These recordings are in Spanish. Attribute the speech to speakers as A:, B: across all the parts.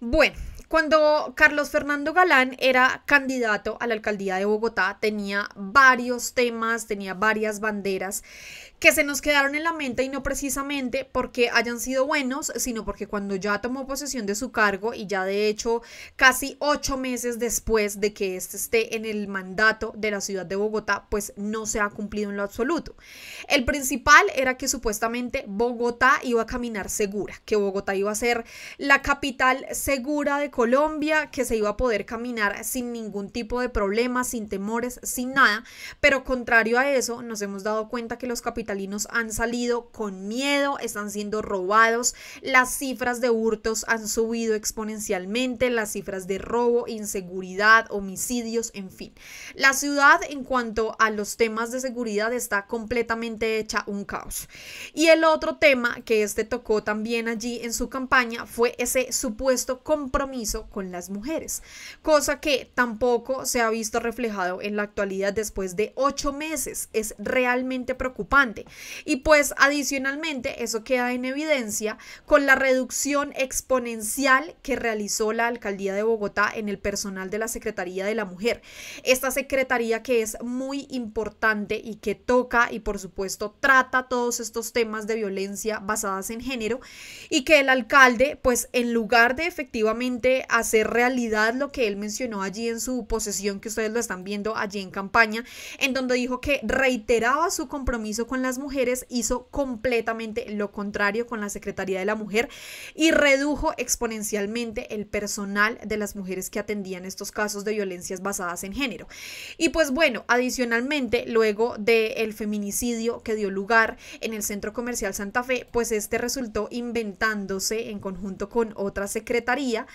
A: Bueno, cuando Carlos Fernando Galán era candidato a la alcaldía de Bogotá, tenía varios temas, tenía varias banderas que se nos quedaron en la mente y no precisamente porque hayan sido buenos, sino porque cuando ya tomó posesión de su cargo y ya de hecho casi ocho meses después de que este esté en el mandato de la ciudad de Bogotá, pues no se ha cumplido en lo absoluto. El principal era que supuestamente Bogotá iba a caminar segura, que Bogotá iba a ser la capital segura de Colombia, que se iba a poder caminar sin ningún tipo de problema, sin temores, sin nada, pero contrario a eso, nos hemos dado cuenta que los capitalinos han salido con miedo, están siendo robados, las cifras de hurtos han subido exponencialmente, las cifras de robo, inseguridad, homicidios, en fin. La ciudad en cuanto a los temas de seguridad está completamente hecha un caos. Y el otro tema que este tocó también allí en su campaña fue ese supuesto compromiso con las mujeres, cosa que tampoco se ha visto reflejado en la actualidad después de ocho meses. Es realmente preocupante. Y pues adicionalmente eso queda en evidencia con la reducción exponencial que realizó la alcaldía de Bogotá en el personal de la Secretaría de la Mujer. Esta secretaría que es muy importante y que toca y por supuesto trata todos estos temas de violencia basadas en género y que el alcalde pues en lugar de efectivamente hacer realidad lo que él mencionó allí en su posesión, que ustedes lo están viendo allí en campaña, en donde dijo que reiteraba su compromiso con las mujeres, hizo completamente lo contrario con la Secretaría de la Mujer y redujo exponencialmente el personal de las mujeres que atendían estos casos de violencias basadas en género. Y pues bueno, adicionalmente, luego del feminicidio que dio lugar en el Centro Comercial Santa Fe, pues este resultó inventándose en conjunto con otra secretaría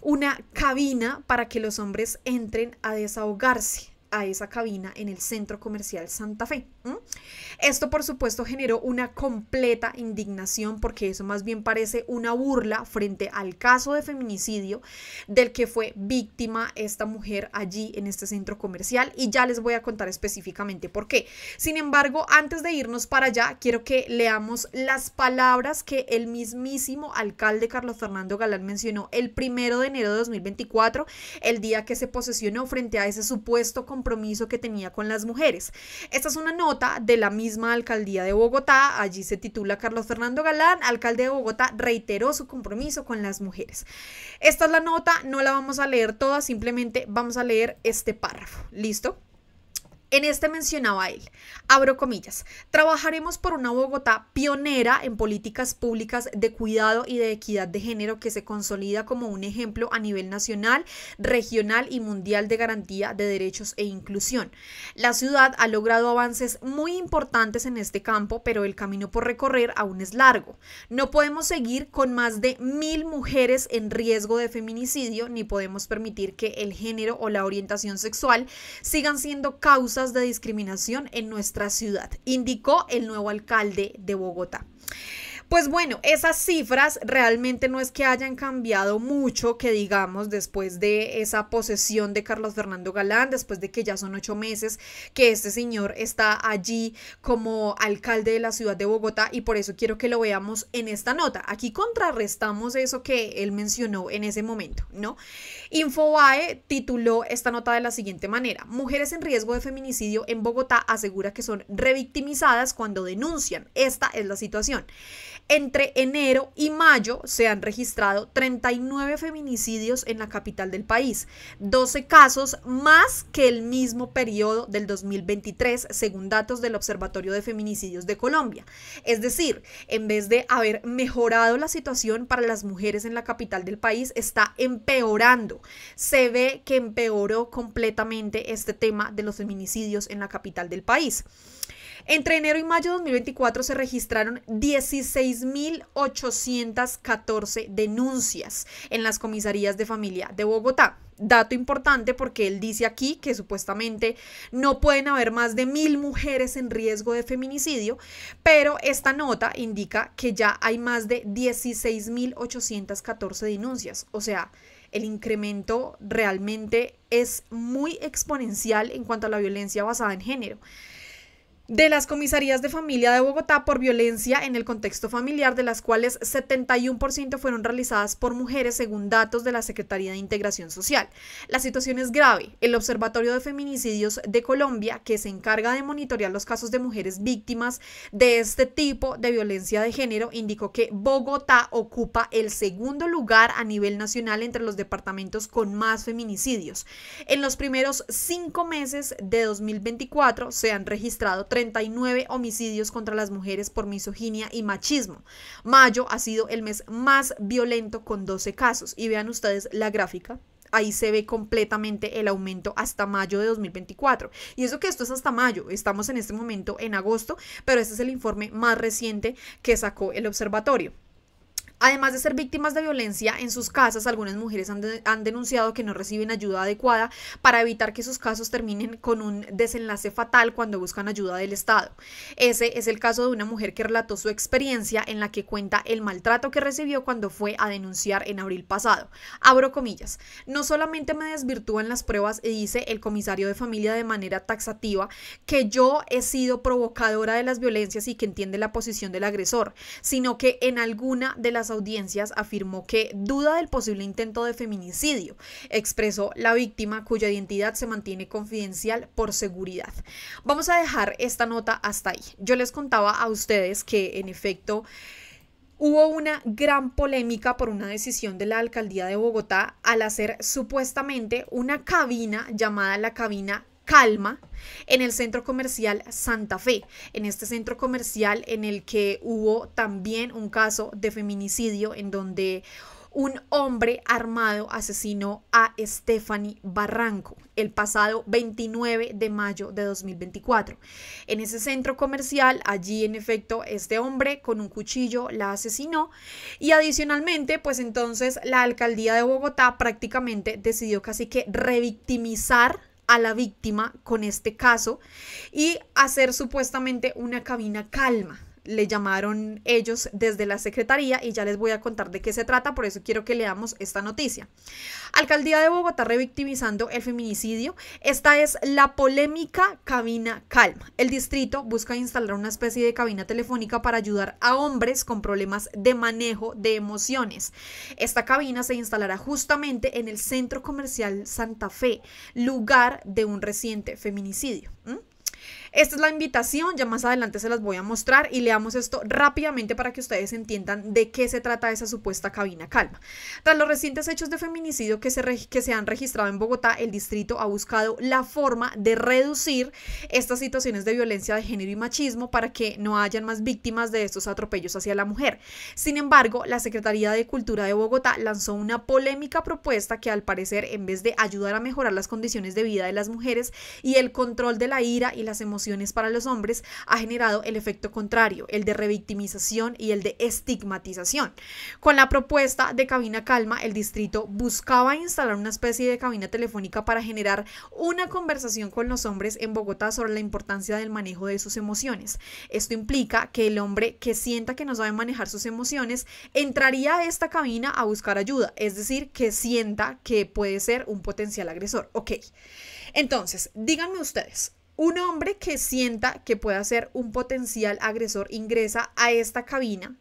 A: una cabina para que los hombres entren a desahogarse a esa cabina en el centro comercial Santa Fe. Esto por supuesto generó una completa indignación porque eso más bien parece una burla frente al caso de feminicidio del que fue víctima esta mujer allí en este centro comercial y ya les voy a contar específicamente por qué. Sin embargo, antes de irnos para allá, quiero que leamos las palabras que el mismísimo alcalde Carlos Fernando Galán mencionó el primero de enero de 2024, el día que se posesionó frente a ese supuesto compromiso que tenía con las mujeres. Esta es una nota de la misma alcaldía de Bogotá, allí se titula Carlos Fernando Galán, alcalde de Bogotá, reiteró su compromiso con las mujeres. Esta es la nota, no la vamos a leer toda, simplemente vamos a leer este párrafo. ¿Listo? En este mencionaba él, abro comillas, trabajaremos por una Bogotá pionera en políticas públicas de cuidado y de equidad de género que se consolida como un ejemplo a nivel nacional, regional y mundial de garantía de derechos e inclusión. La ciudad ha logrado avances muy importantes en este campo, pero el camino por recorrer aún es largo. No podemos seguir con más de mil mujeres en riesgo de feminicidio, ni podemos permitir que el género o la orientación sexual sigan siendo causas de discriminación en nuestra ciudad, indicó el nuevo alcalde de Bogotá. Pues bueno, esas cifras realmente no es que hayan cambiado mucho, que digamos, después de esa posesión de Carlos Fernando Galán, después de que ya son ocho meses que este señor está allí como alcalde de la ciudad de Bogotá y por eso quiero que lo veamos en esta nota. Aquí contrarrestamos eso que él mencionó en ese momento, ¿no? Infobae tituló esta nota de la siguiente manera. Mujeres en riesgo de feminicidio en Bogotá asegura que son revictimizadas cuando denuncian. Esta es la situación. Entre enero y mayo se han registrado 39 feminicidios en la capital del país, 12 casos más que el mismo periodo del 2023, según datos del Observatorio de Feminicidios de Colombia. Es decir, en vez de haber mejorado la situación para las mujeres en la capital del país, está empeorando. Se ve que empeoró completamente este tema de los feminicidios en la capital del país. Entre enero y mayo de 2024 se registraron 16.814 denuncias en las comisarías de familia de Bogotá. Dato importante porque él dice aquí que supuestamente no pueden haber más de mil mujeres en riesgo de feminicidio, pero esta nota indica que ya hay más de 16.814 denuncias. O sea, el incremento realmente es muy exponencial en cuanto a la violencia basada en género de las comisarías de familia de Bogotá por violencia en el contexto familiar, de las cuales 71% fueron realizadas por mujeres según datos de la Secretaría de Integración Social. La situación es grave. El Observatorio de Feminicidios de Colombia, que se encarga de monitorear los casos de mujeres víctimas de este tipo de violencia de género, indicó que Bogotá ocupa el segundo lugar a nivel nacional entre los departamentos con más feminicidios. En los primeros cinco meses de 2024 se han registrado 39 homicidios contra las mujeres por misoginia y machismo. Mayo ha sido el mes más violento con 12 casos. Y vean ustedes la gráfica ahí se ve completamente el aumento hasta mayo de 2024. Y eso que esto es hasta mayo, estamos en este momento en agosto, pero este es el informe más reciente que sacó el observatorio. Además de ser víctimas de violencia en sus casas, algunas mujeres han, denunciado que no reciben ayuda adecuada para evitar que sus casos terminen con un desenlace fatal cuando buscan ayuda del Estado. Ese es el caso de una mujer que relató su experiencia en la que cuenta el maltrato que recibió cuando fue a denunciar en abril pasado. Abro comillas. No solamente me desvirtúan las pruebas, dice el comisario de familia de manera taxativa, que yo he sido provocadora de las violencias y que entiende la posición del agresor, sino que en alguna de las audiencias afirmó que duda del posible intento de feminicidio, expresó la víctima cuya identidad se mantiene confidencial por seguridad. Vamos a dejar esta nota hasta ahí. Yo les contaba a ustedes que en efecto... Hubo una gran polémica por una decisión de la alcaldía de Bogotá al hacer supuestamente una cabina llamada la cabina Calma en el centro comercial Santa Fe, en este centro comercial en el que hubo también un caso de feminicidio en donde un hombre armado asesinó a Stephanie Barranco el pasado 29 de mayo de 2024. En ese centro comercial, allí en efecto, este hombre con un cuchillo la asesinó y adicionalmente, pues entonces la alcaldía de Bogotá prácticamente decidió casi que revictimizar a la víctima con este caso y hacer supuestamente una cabina calma le llamaron ellos desde la Secretaría y ya les voy a contar de qué se trata, por eso quiero que leamos esta noticia. Alcaldía de Bogotá revictimizando el feminicidio. Esta es la polémica cabina calma. El distrito busca instalar una especie de cabina telefónica para ayudar a hombres con problemas de manejo de emociones. Esta cabina se instalará justamente en el centro comercial Santa Fe, lugar de un reciente feminicidio. ¿Mm? Esta es la invitación, ya más adelante se las voy a mostrar y leamos esto rápidamente para que ustedes entiendan de qué se trata esa supuesta cabina calma. Tras los recientes hechos de feminicidio que se, que se han registrado en Bogotá, el distrito ha buscado la forma de reducir estas situaciones de violencia de género y machismo para que no hayan más víctimas de estos atropellos hacia la mujer. Sin embargo, la Secretaría de Cultura de Bogotá lanzó una polémica propuesta que al parecer, en vez de ayudar a mejorar las condiciones de vida de las mujeres y el control de la ira y las emociones, para los hombres ha generado el efecto contrario, el de revictimización y el de estigmatización. Con la propuesta de Cabina Calma, el distrito buscaba instalar una especie de cabina telefónica para generar una conversación con los hombres en Bogotá sobre la importancia del manejo de sus emociones. Esto implica que el hombre que sienta que no sabe manejar sus emociones entraría a esta cabina a buscar ayuda, es decir, que sienta que puede ser un potencial agresor. Ok. Entonces, díganme ustedes, un hombre que sienta que pueda ser un potencial agresor ingresa a esta cabina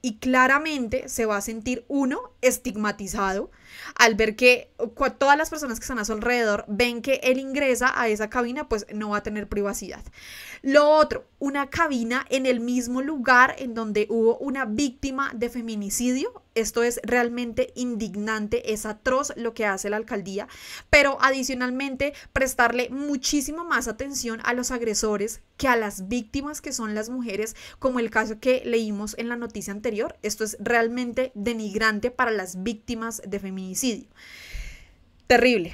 A: y claramente se va a sentir uno estigmatizado al ver que todas las personas que están a su alrededor ven que él ingresa a esa cabina, pues no va a tener privacidad. Lo otro, una cabina en el mismo lugar en donde hubo una víctima de feminicidio esto es realmente indignante, es atroz lo que hace la alcaldía, pero adicionalmente prestarle muchísimo más atención a los agresores que a las víctimas que son las mujeres, como el caso que leímos en la noticia anterior. Esto es realmente denigrante para las víctimas de feminicidio. Terrible.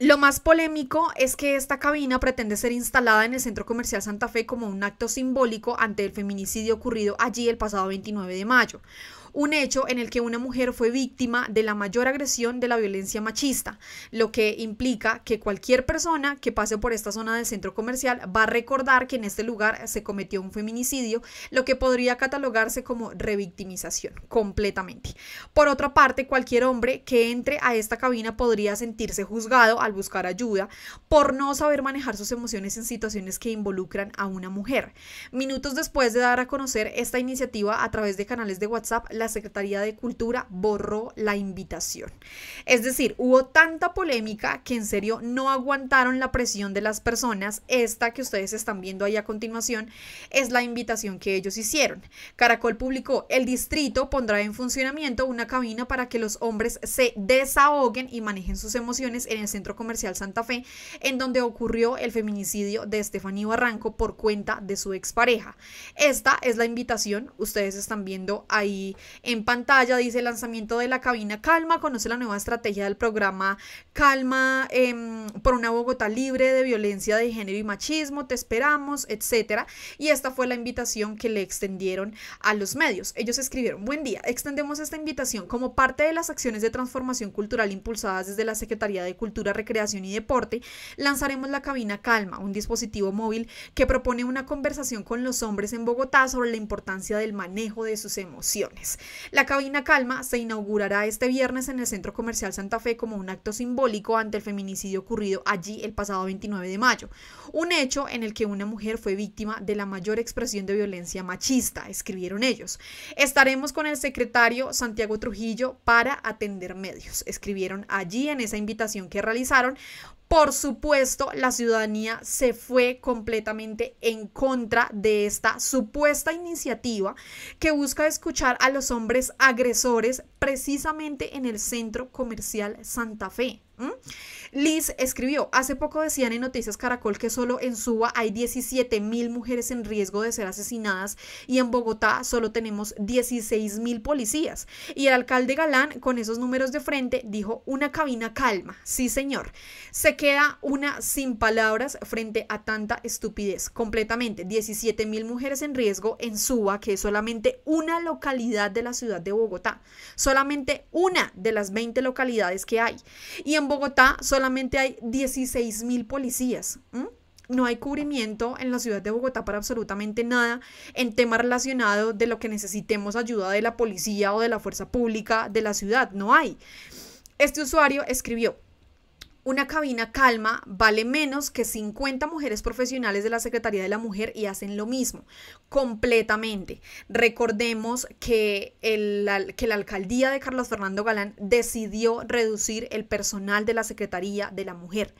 A: Lo más polémico es que esta cabina pretende ser instalada en el Centro Comercial Santa Fe como un acto simbólico ante el feminicidio ocurrido allí el pasado 29 de mayo un hecho en el que una mujer fue víctima de la mayor agresión de la violencia machista, lo que implica que cualquier persona que pase por esta zona del centro comercial va a recordar que en este lugar se cometió un feminicidio, lo que podría catalogarse como revictimización completamente. Por otra parte, cualquier hombre que entre a esta cabina podría sentirse juzgado al buscar ayuda por no saber manejar sus emociones en situaciones que involucran a una mujer. Minutos después de dar a conocer esta iniciativa a través de canales de WhatsApp, la Secretaría de Cultura borró la invitación. Es decir, hubo tanta polémica que en serio no aguantaron la presión de las personas. Esta que ustedes están viendo ahí a continuación es la invitación que ellos hicieron. Caracol publicó, el distrito pondrá en funcionamiento una cabina para que los hombres se desahoguen y manejen sus emociones en el Centro Comercial Santa Fe, en donde ocurrió el feminicidio de Estefanía Barranco por cuenta de su expareja. Esta es la invitación, ustedes están viendo ahí en pantalla. Dice el lanzamiento de la cabina Calma, conoce la nueva estrategia del programa Calma em, por una Bogotá libre de violencia de género y machismo, te esperamos, etcétera. Y esta fue la invitación que le extendieron a los medios. Ellos escribieron, buen día, extendemos esta invitación como parte de las acciones de transformación cultural impulsadas desde la Secretaría de Cultura, Recreación y Deporte, lanzaremos la cabina Calma, un dispositivo móvil que propone una conversación con los hombres en Bogotá sobre la importancia del manejo de sus emociones. La cabina Calma se inaugurará este viernes en el Centro Comercial Santa Fe como un acto simbólico ante el feminicidio ocurrido allí el pasado 29 de mayo. Un hecho en el que una mujer fue víctima de la mayor expresión de violencia machista, escribieron ellos. Estaremos con el secretario Santiago Trujillo para atender medios, escribieron allí en esa invitación que realizaron por supuesto, la ciudadanía se fue completamente en contra de esta supuesta iniciativa que busca escuchar a los hombres agresores precisamente en el centro comercial Santa Fe. ¿Mm? Liz escribió, hace poco decían en Noticias Caracol que solo en Suba hay 17 mil mujeres en riesgo de ser asesinadas y en Bogotá solo tenemos 16 mil policías. Y el alcalde Galán, con esos números de frente, dijo una cabina calma. Sí, señor. Se queda una sin palabras frente a tanta estupidez. Completamente, 17 mil mujeres en riesgo en Suba, que es solamente una localidad de la ciudad de Bogotá. Solamente una de las 20 localidades que hay. Y en Bogotá solamente hay 16 mil policías. No hay cubrimiento en la ciudad de Bogotá para absolutamente nada en tema relacionado de lo que necesitemos ayuda de la policía o de la fuerza pública de la ciudad. No hay. Este usuario escribió, una cabina calma vale menos que 50 mujeres profesionales de la Secretaría de la Mujer y hacen lo mismo, completamente. Recordemos que, el, que la alcaldía de Carlos Fernando Galán decidió reducir el personal de la Secretaría de la Mujer.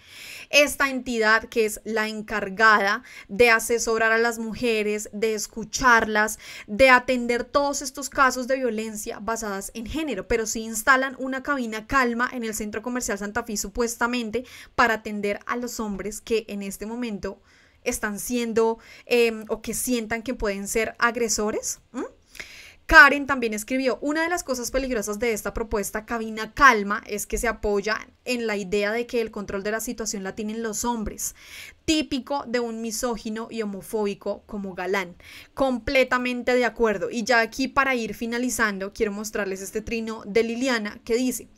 A: Esta entidad que es la encargada de asesorar a las mujeres, de escucharlas, de atender todos estos casos de violencia basadas en género, pero si instalan una cabina calma en el centro comercial Santa Fe supuestamente para atender a los hombres que en este momento están siendo em, o que sientan que pueden ser agresores. Karen también escribió, una de las cosas peligrosas de esta propuesta Cabina Calma es que se apoya en la idea de que el control de la situación la tienen los hombres, típico de un misógino y homofóbico como Galán. Completamente de acuerdo. Y ya aquí para ir finalizando, quiero mostrarles este trino de Liliana que dice,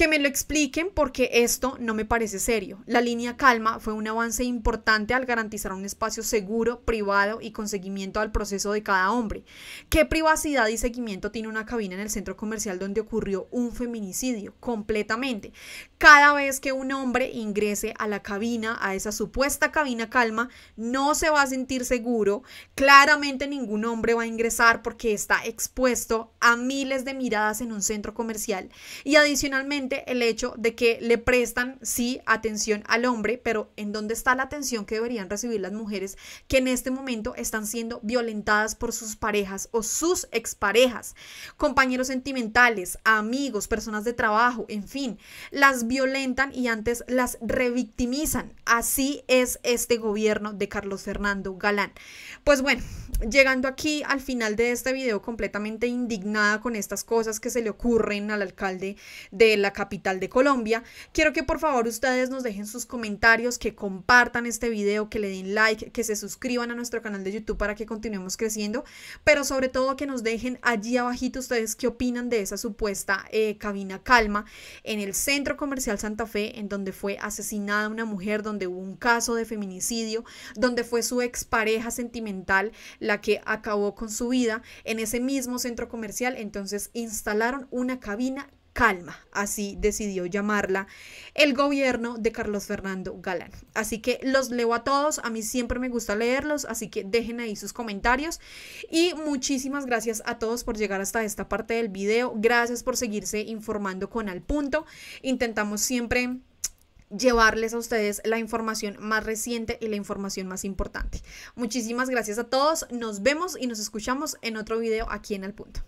A: que me lo expliquen porque esto no me parece serio. La línea calma fue un avance importante al garantizar un espacio seguro, privado y con seguimiento al proceso de cada hombre. ¿Qué privacidad y seguimiento tiene una cabina en el centro comercial donde ocurrió un feminicidio? Completamente. Cada vez que un hombre ingrese a la cabina, a esa supuesta cabina calma, no se va a sentir seguro. Claramente ningún hombre va a ingresar porque está expuesto a miles de miradas en un centro comercial. Y adicionalmente, el hecho de que le prestan, sí, atención al hombre, pero ¿en dónde está la atención que deberían recibir las mujeres que en este momento están siendo violentadas por sus parejas o sus exparejas, compañeros sentimentales, amigos, personas de trabajo, en fin, las violentan y antes las revictimizan? Así es este gobierno de Carlos Fernando Galán. Pues bueno, llegando aquí al final de este video completamente indignada con estas cosas que se le ocurren al alcalde de la capital de Colombia. Quiero que por favor ustedes nos dejen sus comentarios, que compartan este video, que le den like, que se suscriban a nuestro canal de YouTube para que continuemos creciendo, pero sobre todo que nos dejen allí abajito ustedes qué opinan de esa supuesta eh, cabina calma en el Centro Comercial Santa Fe, en donde fue asesinada una mujer, donde hubo un caso de feminicidio, donde fue su expareja sentimental la que acabó con su vida en ese mismo centro comercial. Entonces instalaron una cabina calma, así decidió llamarla el gobierno de Carlos Fernando Galán. Así que los leo a todos, a mí siempre me gusta leerlos, así que dejen ahí sus comentarios y muchísimas gracias a todos por llegar hasta esta parte del video, gracias por seguirse informando con al punto, intentamos siempre llevarles a ustedes la información más reciente y la información más importante. Muchísimas gracias a todos, nos vemos y nos escuchamos en otro video aquí en Al Punto.